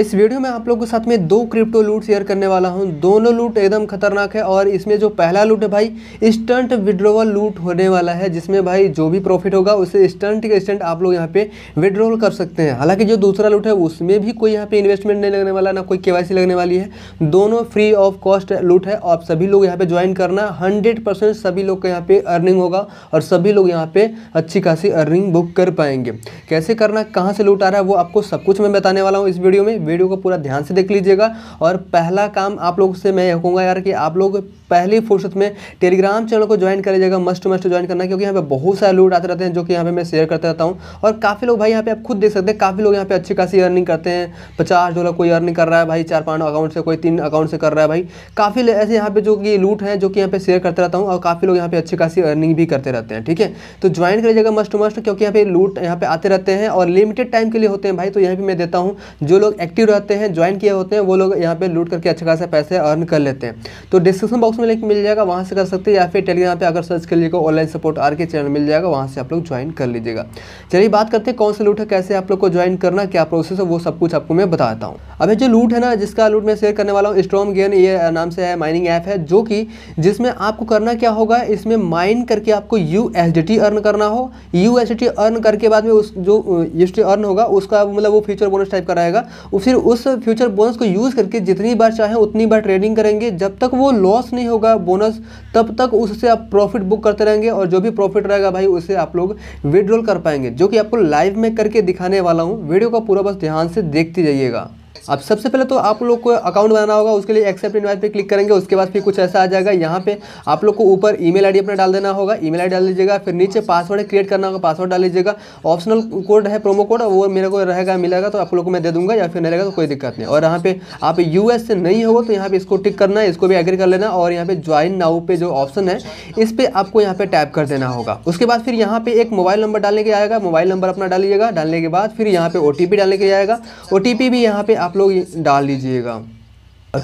इस वीडियो में आप लोगों के साथ में दो क्रिप्टो लूट शेयर करने वाला हूँ दोनों लूट एकदम खतरनाक है और इसमें जो पहला लूट है भाई इंस्टेंट विड्रोवल लूट होने वाला है जिसमें भाई जो भी प्रॉफिट होगा उसे इंस्टेंट के इंस्टेंट आप लोग यहाँ पे विड्रोवल कर सकते हैं हालांकि जो दूसरा लूट है उसमें भी कोई यहाँ पे इन्वेस्टमेंट नहीं लगने वाला ना कोई के लगने वाली है दोनों फ्री ऑफ कॉस्ट लूट है आप सभी लोग यहाँ पे ज्वाइन करना हंड्रेड परसेंट सभी लोग का यहाँ पे अर्निंग होगा और सभी लोग यहाँ पे अच्छी खासी अर्निंग बुक कर पाएंगे कैसे करना कहाँ से लूट आ रहा है वो आपको सब कुछ मैं बताने वाला हूँ इस वीडियो में वीडियो को पूरा ध्यान से देख लीजिएगा और पहला काम आप लोग से मैं कहूँगा यार कि आप लोग पहली फुर्सत में टेलीग्राम चैनल को ज्वाइन कर लीजिएगा मस्ट मस्ट ज्वाइन करना क्योंकि यहाँ पे बहुत सारे लूट आते रहते हैं जो कि यहाँ पे मैं शेयर करते रहता हूँ और काफ़ी लोग भाई यहाँ पे आप खुद देख सकते हैं काफ़ी लोग यहाँ पे अच्छी खासी अर्निंग करते हैं पचास डॉलर कोई अर्निंग कर रहा है भाई चार पाँच अकाउंट से कोई तीन अकाउंट से कर रहा है भाई काफ़ी ऐसे यहाँ पे जो कि लूट है जो कि यहाँ पे शेयर करते रहता हूँ और काफ़ी लोग यहाँ पे अच्छी खासी अर्निंग भी करते रहते हैं ठीक है तो ज्वाइन कर लीजिएगा मस्ट मस्ट क्योंकि यहाँ पे लूट यहाँ पे आते रहते हैं और लिमिटेड टाइम के लिए होते हैं भाई तो यहाँ पर मैं देता हूँ जो लोग एक्टिव रहते हैं ज्वाइन किए होते हैं वो लोग यहाँ पे लूट करके अच्छा खासा पैसे अर्न कर लेते हैं तो डिस्क्रिप्शन बॉक्स में लिंक मिल जाएगा वहाँ से कर सकते हैं या फिर टेलीग्राम पे अगर सर्च कर लीजिएगा online support R K channel मिल जाएगा वहाँ से आप लोग ज्वाइन कर लीजिएगा चलिए बात करते हैं कौन सा लूट है कैसे आप लोग को ज्वाइन करना क्या प्रोसेस है वो सब कुछ आपको मैं बताता हूँ अभी जो लूट है ना जिसका लूट मैं शेयर करने वाला हूँ स्ट्रॉम गेन ये नाम से है माइनिंग ऐप है जो कि जिसमें आपको करना क्या होगा इसमें माइन करके आपको यू अर्न करना हो यू अर्न करके बाद में उस जो यू uh, अर्न होगा उसका मतलब वो फ्यूचर बोनस टाइप का रहेगा फिर उस फ्यूचर बोनस को यूज़ करके जितनी बार चाहे उतनी बार ट्रेडिंग करेंगे जब तक वो लॉस नहीं होगा बोनस तब तक उससे आप प्रॉफिट बुक करते रहेंगे और जो भी प्रॉफिट रहेगा भाई उसे आप लोग विड्रॉल कर पाएंगे जो कि आपको लाइव में करके दिखाने वाला हूँ वीडियो का पूरा बस ध्यान से देखते जाइएगा अब सबसे पहले तो आप लोग को अकाउंट बनाना होगा उसके लिए एक्सेप्ट इनवाइट पे क्लिक करेंगे उसके बाद फिर कुछ ऐसा आ जाएगा यहाँ पे आप लोग को ऊपर ईमेल आईडी अपना डाल देना होगा ईमेल आईडी डाल लीजिएगा फिर नीचे पासवर्ड क्रिएट करना होगा पासवर्ड डाल लीजिएगा ऑप्शनल कोड है प्रोमो कोड वो मेरे को रहेगा मिलेगा तो आप लोग को मैं दे दूँगा या फिर नहीं रहेगा तो कोई दिक्कत नहीं और यहाँ पे आप यू से नहीं होगा तो यहाँ पे इसको टिक करना है इसको भी एग्री कर लेना और यहाँ पर ज्वाइन नाउ पे जो ऑप्शन है इस पर आपको यहाँ पे टैप कर देना होगा उसके बाद फिर यहाँ पर एक मोबाइल नंबर डालने के आएगा मोबाइल नंबर अपना डालिएगा डालने के बाद फिर यहाँ पे ओ डालने के आएगा ओ भी यहाँ पर आप आप लोग डाल लीजिएगा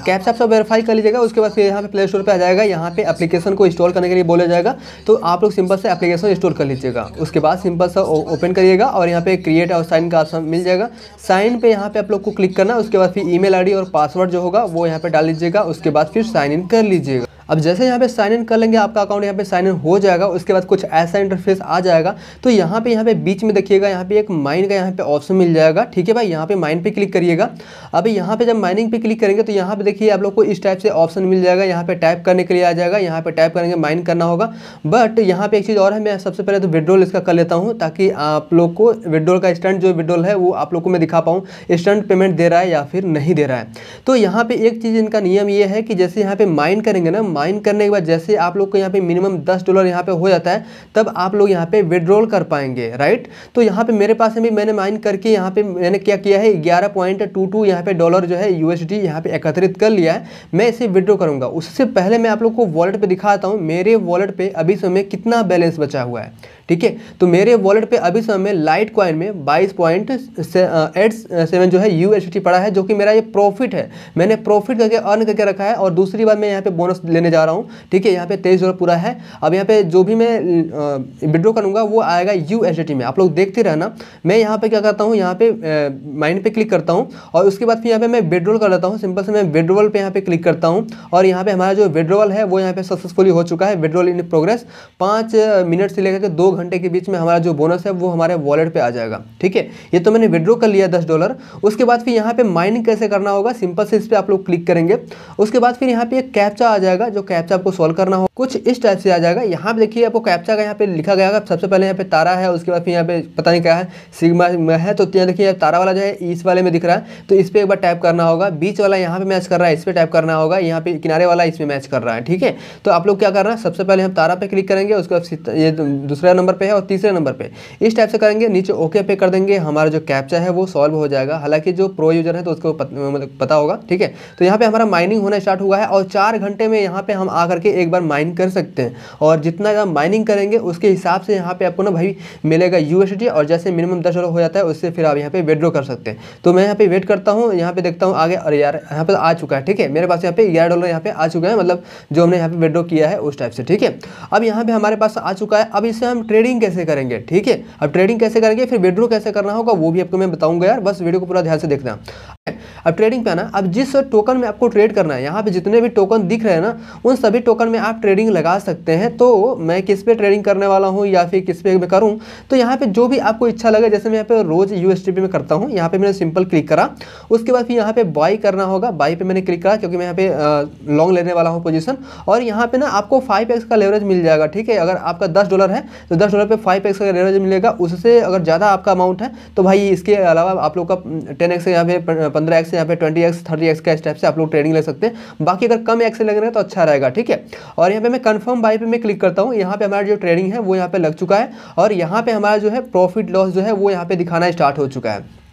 कैप्स आप सब वेरीफाई कर लीजिएगा उसके बाद फिर यहाँ पे प्ले स्टोर पर आ जाएगा यहाँ पे एप्लीकेशन को इंस्टॉल करने के लिए बोला जाएगा तो आप लोग सिंपल से एप्लीकेशन इंस्टॉल कर लीजिएगा उसके बाद सिंपल सा ओपन करिएगा और यहाँ पे क्रिएट और साइन का ऑप्शन मिल जाएगा साइन पे यहाँ पे आप लोग को क्लिक करना उसके बाद फिर ई मेल और पासवर्ड जो होगा वो यहाँ पर डाल लीजिएगा उसके बाद फिर साइन इन कर लीजिएगा अब जैसे यहाँ पे साइन इन कर लेंगे आपका अकाउंट यहाँ पे साइन इन हो जाएगा उसके बाद कुछ ऐसा इंटरफेस आ जाएगा तो यहाँ पे यहाँ पे बीच में देखिएगा यहाँ पे एक माइन का यहाँ पे ऑप्शन मिल जाएगा ठीक है भाई यहाँ पे माइन पे क्लिक करिएगा अब यहाँ पे जब माइनिंग पे क्लिक करेंगे तो यहाँ पे देखिए आप लोग को इस टाइप से ऑप्शन मिल जाएगा यहाँ पे टाइप करने के लिए आ जाएगा यहाँ पे टाइप करेंगे माइन करना होगा बट यहाँ पे एक चीज़ और है मैं सबसे पहले तो विड्रोल इसका कर लेता हूँ ताकि आप लोग को विड्रोल का स्टैंड जो विड्रोल है वो आप लोग को मैं दिखा पाऊँ स्टैंड पेमेंट दे रहा है या फिर नहीं दे रहा है तो यहाँ पे एक चीज़ इनका नियम ये है कि जैसे यहाँ पे माइन करेंगे ना माइन करने के बाद जैसे आप लोग को यहाँ पे मिनिमम दस डॉलर यहाँ पे हो जाता है तब आप लोग यहाँ पे विड्रॉल कर पाएंगे राइट तो यहाँ पे मेरे पास भी मैंने माइन करके यहाँ पे मैंने क्या किया है ग्यारह पॉइंट टू टू यहाँ पे डॉलर जो है यू एस डी यहाँ पे एकत्रित कर लिया है मैं इसे विड्रॉ करूँगा उससे पहले मैं आप लोग को वॉलेट पर दिखाता हूँ मेरे वॉलेट पर अभी समय कितना बैलेंस बचा हुआ है ठीक है तो मेरे वॉलेट पे अभी समय में लाइट कॉइन में बाईस पॉइंट एट सेवन जो है यू पड़ा है जो कि मेरा ये प्रॉफिट है मैंने प्रॉफिट करके अर्न करके रखा है और दूसरी बार मैं यहाँ पे बोनस लेने जा रहा हूँ ठीक है यहाँ पे तेईस डॉलर पूरा है अब यहाँ पे जो भी मैं विड्रो करूँगा वो आएगा यू में आप लोग देखते रहना मैं यहाँ पे क्या करता हूँ यहाँ पे माइंड पे क्लिक करता हूँ और उसके बाद फिर यहाँ पे मैं विड्रोल कर लेता हूँ सिंपल से मैं विड्रोवल पर यहाँ पे क्लिक करता हूँ और यहाँ पे हमारा जो विड्रोवल है वो यहाँ पे सक्सेसफुली हो चुका है विड्रोल इन प्रोग्रेस पाँच मिनट से लेकर के दो घंटे के बीच में हमारा जो बोनस है वो हमारे वॉलेट पे आ जाएगा ठीक है ये तो मैंने विड्रॉ कर लिया दस डॉलर उसके बाद फिर यहाँ पे माइनिंग कैसे करना होगा सिंपल से इस पर आप लोग क्लिक करेंगे उसके बाद फिर यहाँ पे एक कैप्चा आ जाएगा जो कैप्चा आपको सॉल्व करना होगा कुछ इस टाइप से आ जाएगा यहाँ पे देखिए आपको कैप्चा का यहाँ पे लिखा गया सबसे पहले यहाँ पे तारा है उसके बाद फिर यहाँ पे पता नहीं क्या है सिग्मा है तो, तो यहाँ देखिए तारा वाला जो है इस वाले में दिख रहा है तो इस पर एक बार टाइप करना होगा बीच वाला यहाँ पे मैच कर रहा है इस पर टाइप करना होगा यहाँ पे किनारे वाला इसमें मैच कर रहा है ठीक है तो आप लोग क्या करना है सबसे पहले हम तारा पे क्लिक करेंगे उसके बाद ये दूसरा नंबर पे है और तीसरे नंबर पे इस टाइप से करेंगे नीचे ओके पे कर देंगे हमारा जो कैप्चा है वो सॉल्व हो जाएगा हालांकि जो प्रो यूजर है तो उसको मतलब पता होगा ठीक है तो यहाँ पे हमारा माइनिंग होना स्टार्ट हुआ है और चार घंटे में यहाँ पे हम आकर के एक बार माइन कर सकते हैं और जितना ज़्यादा माइनिंग करेंगे उसके हिसाब से यहाँ पे आपको ना भाई मिलेगा यू और जैसे मिनिमम दस हो जाता है उससे फिर आप यहाँ पे विड्रॉ कर सकते हैं तो मैं यहाँ पे वेट करता हूँ यहाँ पे देखता हूँ आगे अरे यार यहाँ पे आ चुका है ठीक है मेरे पास यहाँ पे ग्यारह डॉलर यहाँ पे आ चुका है मतलब जो हमने यहाँ पे विड्रॉ किया है उस टाइप से ठीक है अब यहाँ पे हमारे पास आ चुका है अब इसे हम ट्रेड ट्रेडिंग कैसे करेंगे ठीक है अब ट्रेडिंग कैसे करेंगे फिर विड्रो कैसे करना होगा वो भी आपको मैं बताऊंगा यार बस वीडियो को पूरा ध्यान से देखना अब ट्रेडिंग पे आना अब जिस टोकन में आपको ट्रेड करना है यहाँ पे जितने भी टोकन दिख रहे हैं ना उन सभी टोकन में आप ट्रेडिंग लगा सकते हैं तो मैं किस पे ट्रेडिंग करने वाला हूँ या फिर किस पे मैं करूँ तो यहाँ पे जो भी आपको इच्छा लगे जैसे मैं यहाँ पे रोज़ यू में करता हूँ यहाँ पे मैंने सिंपल क्लिक करा उसके बाद फिर यहाँ पे बाई करना होगा बाई पर मैंने क्लिक करा क्योंकि मैं यहाँ पे लॉन्ग लेने वाला हूँ पोजिशन और यहाँ पे ना आपको फाइव का लेवरेज मिल जाएगा ठीक है अगर आपका दस डॉलर है तो दस डॉलर पर फाइव का लेवरेज मिलेगा उससे अगर ज़्यादा आपका अमाउंट है तो भाई इसके अलावा आप लोग का टेन एक्स यहाँ पे पंद्रह एक्स यहाँ पे ट्वेंटी एक्स थर्टी एक्स का इस टाइप से आप लोग ट्रेडिंग ले सकते हैं बाकी अगर कम एक्स लग रहे हैं तो अच्छा रहेगा ठीक है और यहाँ पे मैं कन्फर्म बाई पे मैं क्लिक करता हूँ यहाँ पे हमारा जो ट्रेडिंग है वो यहाँ पे लग चुका है और यहाँ पे हमारा जो है प्रॉफिट लॉस जो है वो यहाँ पे दिखाना स्टार्ट हो चुका है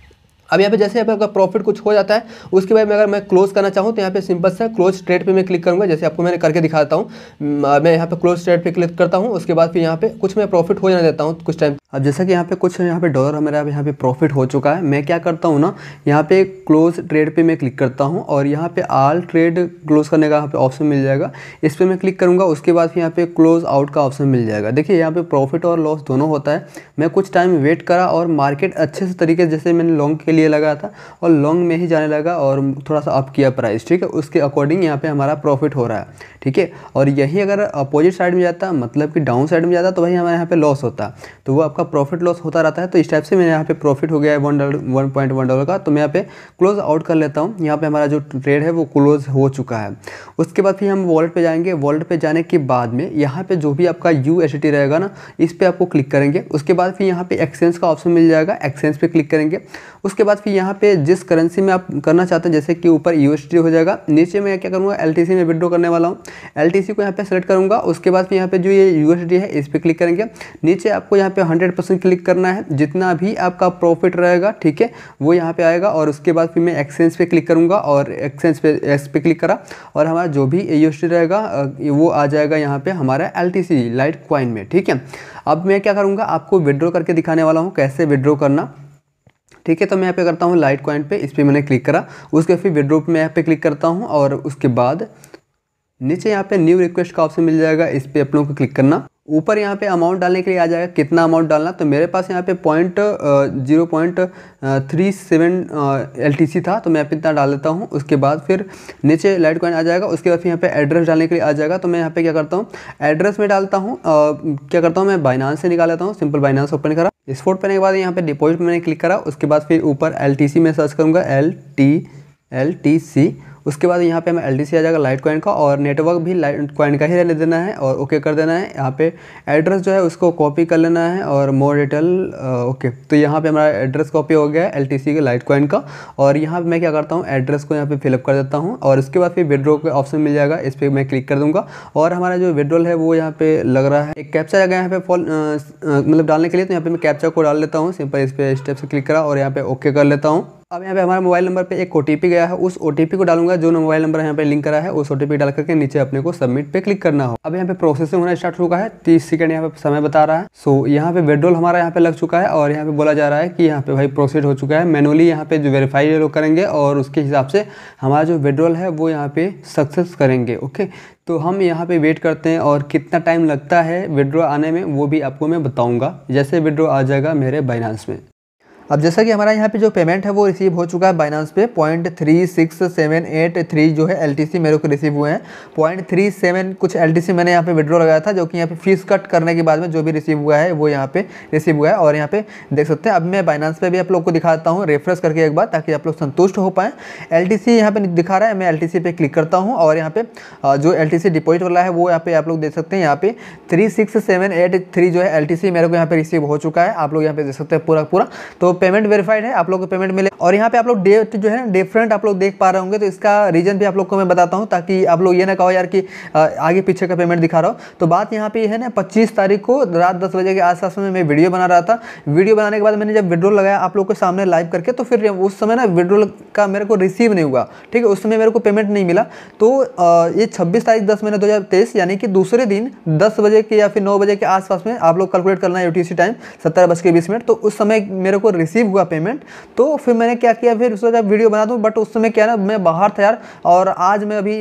अब यहाँ पे जैसे यहाँ पे आपका प्रॉफिट कुछ हो जाता है उसके बाद में अगर मैं क्लोज करना चाहूँ तो यहाँ पे सिंपल सा क्लोज ट्रेड पे मैं क्लिक करूँगा जैसे आपको मैंने करके दिखाता हूँ मैं यहाँ पे क्लोज ट्रेड पे क्लिक करता हूँ उसके बाद फिर यहाँ पे कुछ मैं प्रॉफिट हो जाने देता हूँ कुछ टाइम अब जैसा कि यहाँ पे कुछ यहाँ पे डॉलर मेरा यहाँ पे प्रॉफिट हो चुका है मैं क्या करता हूँ ना यहाँ पे क्लोज ट्रेड पर मैं क्लिक करता हूँ और यहाँ पे आल ट्रेड क्लोज करने का यहाँ पे ऑप्शन मिल जाएगा इस पर मैं क्लिक करूँगा उसके बाद फिर यहाँ पे क्लोज आउट का ऑप्शन मिल जाएगा देखिए यहाँ पे प्रॉफिट और लॉस दोनों होता है मैं कुछ टाइम वेट करा और मार्केट अच्छे से तरीके जैसे मैंने लॉन्ग के लिए लगा था और लॉन्ग में ही जाने लगा और थोड़ा सा अप किया प्राइस ठीक है उसके अकॉर्डिंग यहाँ पे हमारा प्रॉफिट हो रहा है ठीक है और यही अगर अपोजिट साइड में जाता मतलब कि डाउन साइड में जाता तो वही हमारे यहाँ पे लॉस होता तो वो आपका प्रॉफिट लॉस होता रहता है तो इस टाइप से मेरे यहाँ पे प्रॉफिट हो गया है वन डॉलर डॉलर का तो मैं यहाँ पे क्लोज आउट कर लेता हूँ यहाँ पे हमारा जो ट्रेड है वो क्लोज हो चुका है उसके बाद फिर हम वॉल्ट पर जाएंगे वॉल्ट पर जाने के बाद में यहाँ पे जो भी आपका यू रहेगा ना इस पर आपको क्लिक करेंगे उसके बाद फिर यहाँ पे एक्सचेंज का ऑप्शन मिल जाएगा एक्सचेंज पे क्लिक करेंगे उसके उसके बाद फिर यहाँ पे जिस करेंसी में आप करना चाहते हैं जैसे कि ऊपर यू हो जाएगा नीचे मैं क्या करूँगा एल में विड्रो करने वाला हूँ एल को यहाँ पे सेलेक्ट करूँगा उसके बाद फिर यहाँ पे जो ये यू है इस पर क्लिक करेंगे नीचे आपको यहाँ पे हंड्रेड क्लिक करना है जितना भी आपका प्रॉफिट रहेगा ठीक है वो यहाँ पर आएगा और उसके बाद फिर मैं एक्सचेंज पर क्लिक करूँगा और एक्सचेंज पे एक्स पे क्लिक करा और हमारा जो भी यू रहेगा वो आ जाएगा यहाँ पर हमारा एल लाइट क्वाइन में ठीक है अब मैं क्या करूँगा आपको विड्रो करके दिखाने वाला हूँ कैसे विड्रो करना ठीक है तो मैं यहाँ पे करता हूँ लाइट कॉइन पे इस पर मैंने क्लिक करा उसके फिर विड्रो पे मैं यहाँ पे क्लिक करता हूँ और उसके बाद नीचे यहाँ पे न्यू रिक्वेस्ट का ऑप्शन मिल जाएगा इस पर आप लोगों को क्लिक करना ऊपर यहाँ पे अमाउंट डालने के लिए आ जाएगा कितना अमाउंट डालना तो मेरे पास यहाँ पे point zero point three seven L था तो मैं यहाँ पे इतना डाल देता हूँ उसके बाद फिर नीचे लाइट कॉइन आ जाएगा उसके बाद फिर यहाँ पे एड्रेस डालने के लिए आ जाएगा तो मैं यहाँ पे क्या करता हूँ एड्रेस में डालता हूँ क्या करता हूँ मैं बाइनांस से निकाल लेता हूँ सिंपल बाइनांस ओपन करा स्पोर्ट पहने के बाद यहाँ पे डिपॉजिट मैंने क्लिक करा उसके बाद फिर ऊपर एल में सर्च करूँगा L T L T C उसके बाद यहाँ पे हमें एल आ जाएगा लाइट कॉइन का और नेटवर्क भी लाइट कॉइन का ही रहने देना है और ओके कर देना है यहाँ पे एड्रेस जो है उसको कॉपी कर लेना है और मोर डिटेल ओके तो यहाँ पे हमारा एड्रेस कॉपी हो गया है एल के लाइट कॉइन का और यहाँ पर मैं क्या करता हूँ एड्रेस को यहाँ पर फिलअप कर देता हूँ और उसके बाद फिर विड्रो का ऑप्शन मिल जाएगा इस पर मैं क्लिक कर दूँगा और हमारा जो विड्रोल है वो यहाँ पर लग रहा है एक कैप्चा लगा यहाँ पे फॉल uh, uh, मतलब डालने के लिए तो यहाँ पर मैं कैप्चा को डाल लेता हूँ सिंपल इस पर स्टेप से क्लिक करा और यहाँ पर ओके कर लेता हूँ अब यहाँ पे हमारे मोबाइल नंबर पे एक ओ गया है उस ओ को डालूंगा जो मोबाइल नंबर यहाँ पे लिंक करा है उस ओ डाल करके नीचे अपने को सबमिट पे क्लिक करना हो अब यहाँ पे प्रोसेसिंग होना स्टार्ट हो चुका है तीस सेकंड यहाँ पे समय बता रहा है सो यहाँ पे वेड्रोल हमारा यहाँ पे लग चुका है और यहाँ पे बोला जा रहा है कि यहाँ पे भाई प्रोसेस हो चुका है मैनुअली यहाँ पे जो वेरीफाई लोग करेंगे और उसके हिसाब से हमारा जो वेड्रोल है वो यहाँ पे सक्सेस करेंगे ओके तो हम यहाँ पे वेट करते हैं और कितना टाइम लगता है विड्रॉ आने में वो भी आपको मैं बताऊंगा जैसे विड्रॉ आ जाएगा मेरे बाइनांस में अब जैसा कि हमारा यहाँ पे जो पेमेंट है वो रिसीव हो चुका है बाइनांस पे point three six seven eight three जो है एलटीसी मेरे को रिसीव हुए हैं पॉइंट थ्री सेवन कुछ एलटीसी मैंने यहाँ पे विड्रॉ लगाया था जो कि यहाँ पे फीस कट करने के बाद में जो भी रिसीव हुआ है वो यहाँ पे रिसीव हुआ है और यहाँ पे देख सकते हैं अब मैं बाइनांस पे भी आप लोग को दिखाता हूँ रेफरेंस करके एक बार ताकि आप लोग संतुष्ट हो पाएँ एल टी यहाँ पर दिखा रहा है मैं एल टी पे क्लिक करता हूँ और यहाँ पे जो एल टी डिपॉजिट वाला है वो यहाँ पे आप लोग देख सकते हैं यहाँ पे three six seven eight three जो है एल मेरे को यहाँ पे रिसीव हो चुका है आप लोग यहाँ पे देख सकते हैं पूरा पूरा तो पेमेंट वेरीफाइड है आप लोग को पेमेंट मिले और यहाँ पे आप लोग डेट जो है डिफरेंट आप लोग देख पा रहे होंगे तो इसका रीजन भी आप लोग को मैं बताता हूँ ताकि आप लोग ये ना कहो यार कि आगे पीछे का पेमेंट दिखा रहा हूँ तो बात यहाँ पे है ना पच्चीस तारीख को रात दस बजे के आसपास में मैं वीडियो बना रहा था वीडियो बनाने के बाद मैंने जब विड्रोल लगाया आप लोग के सामने लाइव करके तो फिर उस समय ना विड्रोल का मेरे को रिसीव नहीं हुआ ठीक है उस समय मेरे को पेमेंट नहीं मिला तो ये छब्बीस तारीख दस महीने दो यानी कि दूसरे दिन दस बजे के या फिर नौ बजे के आसपास में आप लोग कैलकुलेट करना है यू टाइम सत्रह बज के बीस मिनट तो उस समय मेरे को रिसीव हुआ पेमेंट तो फिर मैंने क्या किया फिर उसका जब वीडियो बना दूँ बट उस समय क्या ना मैं बाहर था यार और आज मैं अभी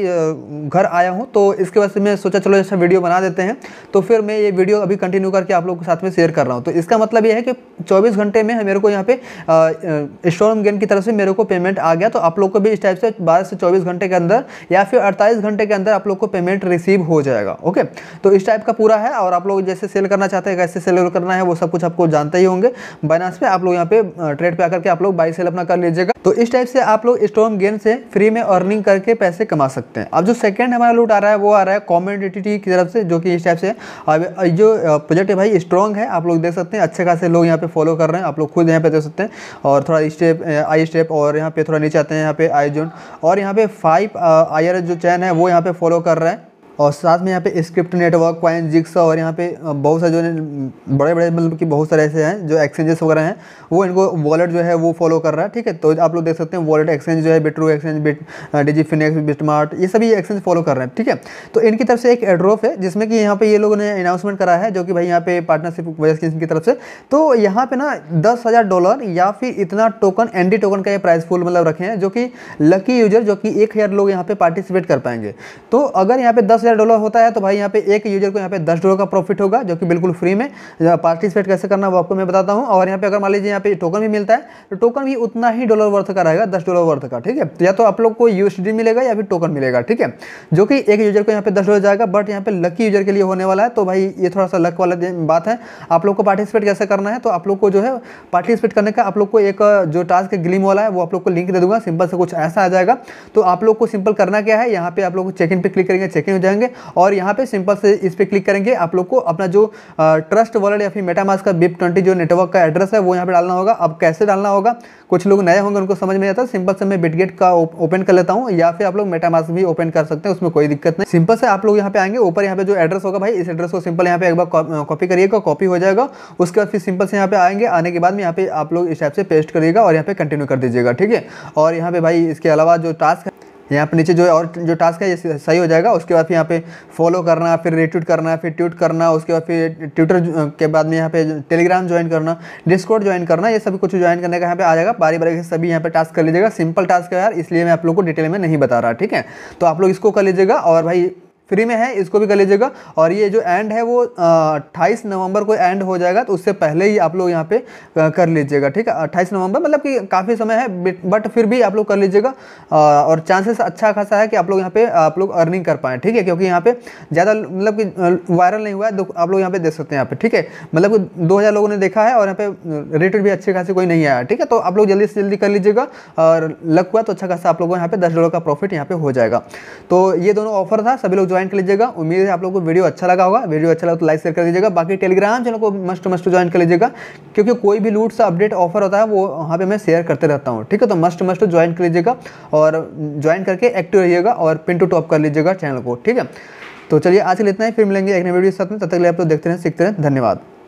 घर आया हूँ तो इसके वजह से मैं सोचा चलो अच्छा वीडियो बना देते हैं तो फिर मैं ये वीडियो अभी कंटिन्यू करके आप लोगों के साथ में शेयर कर रहा हूँ तो इसका मतलब ये है कि चौबीस घंटे में मेरे को यहाँ पे स्टोरम गेन की तरफ से मेरे को पेमेंट आ गया तो आप लोग को भी इस टाइप से बारह से चौबीस घंटे के अंदर या फिर अड़तालीस घंटे के अंदर आप लोग को पेमेंट रिसीव हो जाएगा ओके तो इस टाइप का पूरा है और आप लोग जैसे सेल करना चाहते हैं कैसे सेल करना है वो सब कुछ आपको जानते ही होंगे बाइनास पे आप लोग यहाँ पे पे ट्रेड पे आकर के आप लोग बाई सेल अपना कर लीजिएगा तो इस टाइप से आप लोग स्टॉम गेन से फ्री में अर्निंग करके पैसे कमा सकते हैं अब जो सेकंड हमारा लूट आ रहा है वो आ रहा है कॉमेडिटी की तरफ से जो कि इस टाइप से अब जो प्रोजेक्ट है भाई स्ट्रॉन्ग है आप लोग देख सकते हैं अच्छे खासे लोग यहाँ पे फॉलो कर रहे हैं आप लोग खुद यहाँ पे देख सकते हैं और थोड़ा स्टेप आई स्टेप और यहाँ पे थोड़ा नीचे आते हैं यहाँ पे आई जोन और यहाँ पे फाइव आई जो चैन है वो यहाँ पे फॉलो कर रहे हैं और साथ में यहाँ पे स्क्रिप्ट नेटवर्क क्वाइन जिक्स और यहाँ पे बहुत सारे जो है बड़े बड़े मतलब कि बहुत सारे ऐसे हैं जो एक्सचेंजेस वगैरह हैं वो इनको वॉलेट जो है वो फॉलो कर रहा है ठीक है तो आप लोग देख सकते हैं वॉलेट एक्सचेंज जो है Bitrue exchange bit DigiFinex BitMart ये सभी एक्सचेंज फॉलो कर रहे हैं ठीक है तो इनकी तरफ से एक एड्रोप है जिसमें कि यहाँ पर ये लोगों ने अनाउंसमेंट करा है जो कि भाई यहाँ पे पार्टनरशिप वजह की तरफ से तो यहाँ पर ना दस डॉलर या फिर इतना टोकन एन टोकन का ये प्राइस फुल मतलब रखे हैं जो कि लकी यूजर जो कि एक लोग यहाँ पे पार्टिसिपेट कर पाएंगे तो अगर यहाँ पे दस हज़ार डॉलर होता है तो भाई यहाँ पे एक यूजर को यहाँ पे दस डॉलर का प्रॉफिट होगा जो कि बिल्कुल फ्री में पार्टिसिपेट कैसे करना वो आपको मैं बताता हूँ और यहाँ पे अगर मान लीजिए यहाँ पे टोकन भी मिलता है तो टोकन भी उतना ही डॉलर वर्थ का रहेगा दस डॉलर वर्थ का ठीक है तो या तो आप लोग को यू मिलेगा या फिर टोकन मिलेगा ठीक है जो कि एक यूजर को यहाँ पे दस डॉलर जाएगा बट यहाँ पे लकी यूजर के लिए होने वाला है तो भाई ये थोड़ा सा लक वाला बात है आप लोग को पार्टिसिपेट कैसे करना है तो आप लोग को जो है पार्टिसिपेट करने का आप लोग को एक जो टास्क ग्लीम वाला है वो आप लोग को लिंक दे दूंगा सिंपल से कुछ ऐसा आ जाएगा तो आप लोग को सिंपल करना क्या है यहाँ पे आप लोग चेक इन पर क्लिक करेंगे चेक इन हो जाएगा जाएंगे और यहाँ पे सिंपल से इस पर क्लिक करेंगे आप लोग को अपना जो ट्रस्ट वॉलेट या फिर मेटामास का बिप ट्वेंटी जो नेटवर्क का एड्रेस है वो यहाँ पे डालना होगा अब कैसे डालना होगा कुछ लोग नए होंगे उनको समझ में आता है सिंपल से मैं बिटगेट का ओपन कर लेता हूँ या फिर आप लोग मेटामास भी ओपन कर सकते हैं उसमें कोई दिक्कत नहीं सिंपल से आप लोग यहाँ पे आएंगे ऊपर यहाँ पे जो एड्रेस होगा भाई इस एड्रेस को सिंपल यहाँ पे एक बार कॉपी करिएगा कॉपी हो जाएगा उसके बाद फिर सिंपल से यहाँ पे आएंगे आने के बाद में यहाँ पे आप लोग इस टाइप से पेस्ट करिएगा और यहाँ पे कंटिन्यू कर दीजिएगा ठीक है और यहाँ पे भाई इसके अलावा जो टास्क यहाँ पर नीचे जो और जो टास्क है ये सही हो जाएगा उसके बाद फिर यहाँ पे फॉलो करना फिर रेट्यूट करना फिर ट्यूट करना उसके बाद फिर ट्विटर के बाद में यहाँ पे टेलीग्राम ज्वाइन करना डिस्कॉर्ड ज्वाइन करना ये सभी कुछ ज्वाइन करने का यहाँ पे आ जाएगा बारी बारी सभी यहाँ पे टास्क कर लीजिएगा सिंपल टास्क है यार इसलिए मैं आप लोग को डिटेल में नहीं बता रहा ठीक है तो आप लोग इसको कर लीजिएगा और भाई फ्री में है इसको भी कर लीजिएगा और ये जो एंड है वो अट्ठाईस नवंबर को एंड हो जाएगा तो उससे पहले ही आप लोग यहाँ पे कर लीजिएगा ठीक है अट्ठाईस नवंबर मतलब कि काफ़ी समय है बट फिर भी आप लोग कर लीजिएगा और चांसेस अच्छा खासा है कि आप लोग यहाँ पे आप लोग अर्निंग कर पाएँ ठीक है क्योंकि यहाँ पे ज़्यादा मतलब कि वायरल नहीं हुआ है तो आप लोग यहाँ पे देख सकते हैं यहाँ पे ठीक है मतलब कि दो लोगों ने देखा है और यहाँ पे रेट भी अच्छे खासे कोई नहीं आया ठीक है तो आप लोग जल्दी से जल्दी कर लीजिएगा और लक हुआ तो अच्छा खासा आप लोगों को यहाँ पे दस डॉलर का प्रॉफिट यहाँ पे हो जाएगा तो ये दोनों ऑफर था सभी लोग ज्वाइन कर लीजिएगा उम्मीद है आप लोगों को वीडियो अच्छा लगा होगा वीडियो अच्छा लगा तो लाइक शेयर कर दीजिएगा बाकी टेलीग्राम चैनल को मस्ट मस्ट ज्वाइन कर लीजिएगा क्योंकि कोई भी लूट से अपडेट ऑफर होता है वो वहाँ पर मैं शेयर करते रहता हूँ ठीक है तो मस्ट मस्ट ज्वाइन कर लीजिएगा और ज्वाइन करके एक्टिव रहिएगा और पिन टू टॉप कर लीजिएगा चैनल को ठीक है तो चलिए आज के लिए इतना ही फिर मिलेंगे एक नए वीडियो के साथ में तब तक लिए आप लोग देखते रहें सीखते रहें धन्यवाद